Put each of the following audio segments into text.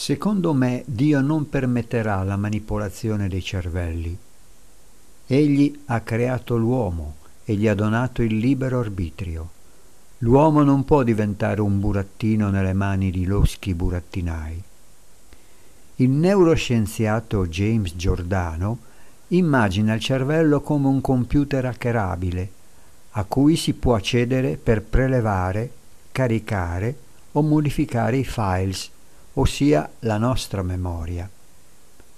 Secondo me Dio non permetterà la manipolazione dei cervelli. Egli ha creato l'uomo e gli ha donato il libero arbitrio. L'uomo non può diventare un burattino nelle mani di loschi burattinai. Il neuroscienziato James Giordano immagina il cervello come un computer hackerabile a cui si può accedere per prelevare, caricare o modificare i files ossia la nostra memoria.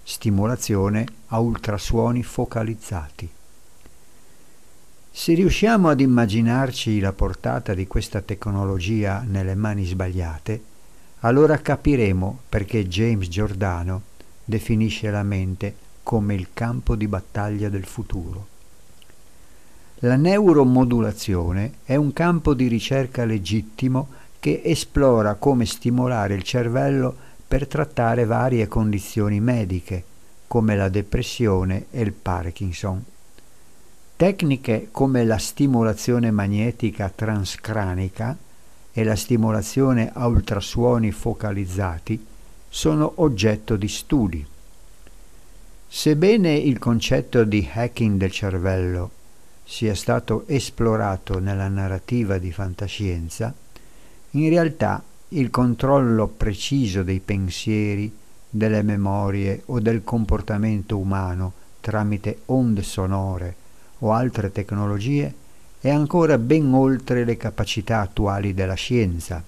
Stimolazione a ultrasuoni focalizzati. Se riusciamo ad immaginarci la portata di questa tecnologia nelle mani sbagliate, allora capiremo perché James Giordano definisce la mente come il campo di battaglia del futuro. La neuromodulazione è un campo di ricerca legittimo che esplora come stimolare il cervello per trattare varie condizioni mediche, come la depressione e il Parkinson. Tecniche come la stimolazione magnetica transcranica e la stimolazione a ultrasuoni focalizzati sono oggetto di studi. Sebbene il concetto di hacking del cervello sia stato esplorato nella narrativa di fantascienza, in realtà il controllo preciso dei pensieri, delle memorie o del comportamento umano tramite onde sonore o altre tecnologie è ancora ben oltre le capacità attuali della scienza.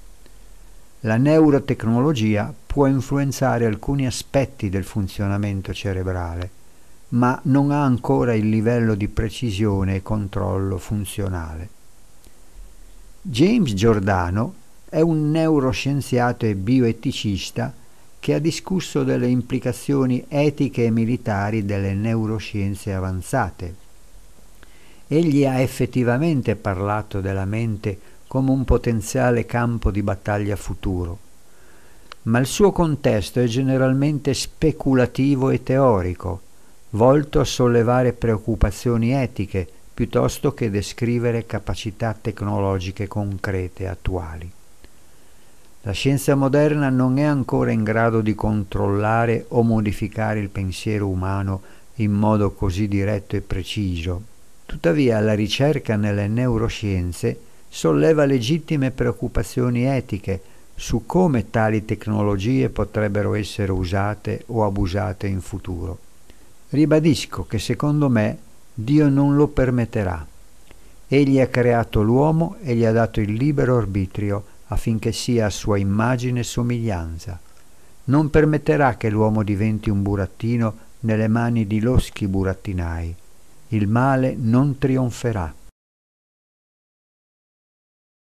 La neurotecnologia può influenzare alcuni aspetti del funzionamento cerebrale, ma non ha ancora il livello di precisione e controllo funzionale. James Giordano è un neuroscienziato e bioeticista che ha discusso delle implicazioni etiche e militari delle neuroscienze avanzate. Egli ha effettivamente parlato della mente come un potenziale campo di battaglia futuro, ma il suo contesto è generalmente speculativo e teorico, volto a sollevare preoccupazioni etiche piuttosto che descrivere capacità tecnologiche concrete attuali. La scienza moderna non è ancora in grado di controllare o modificare il pensiero umano in modo così diretto e preciso. Tuttavia la ricerca nelle neuroscienze solleva legittime preoccupazioni etiche su come tali tecnologie potrebbero essere usate o abusate in futuro. Ribadisco che secondo me Dio non lo permetterà. Egli ha creato l'uomo e gli ha dato il libero arbitrio affinché sia a sua immagine e somiglianza. Non permetterà che l'uomo diventi un burattino nelle mani di loschi burattinai. Il male non trionferà.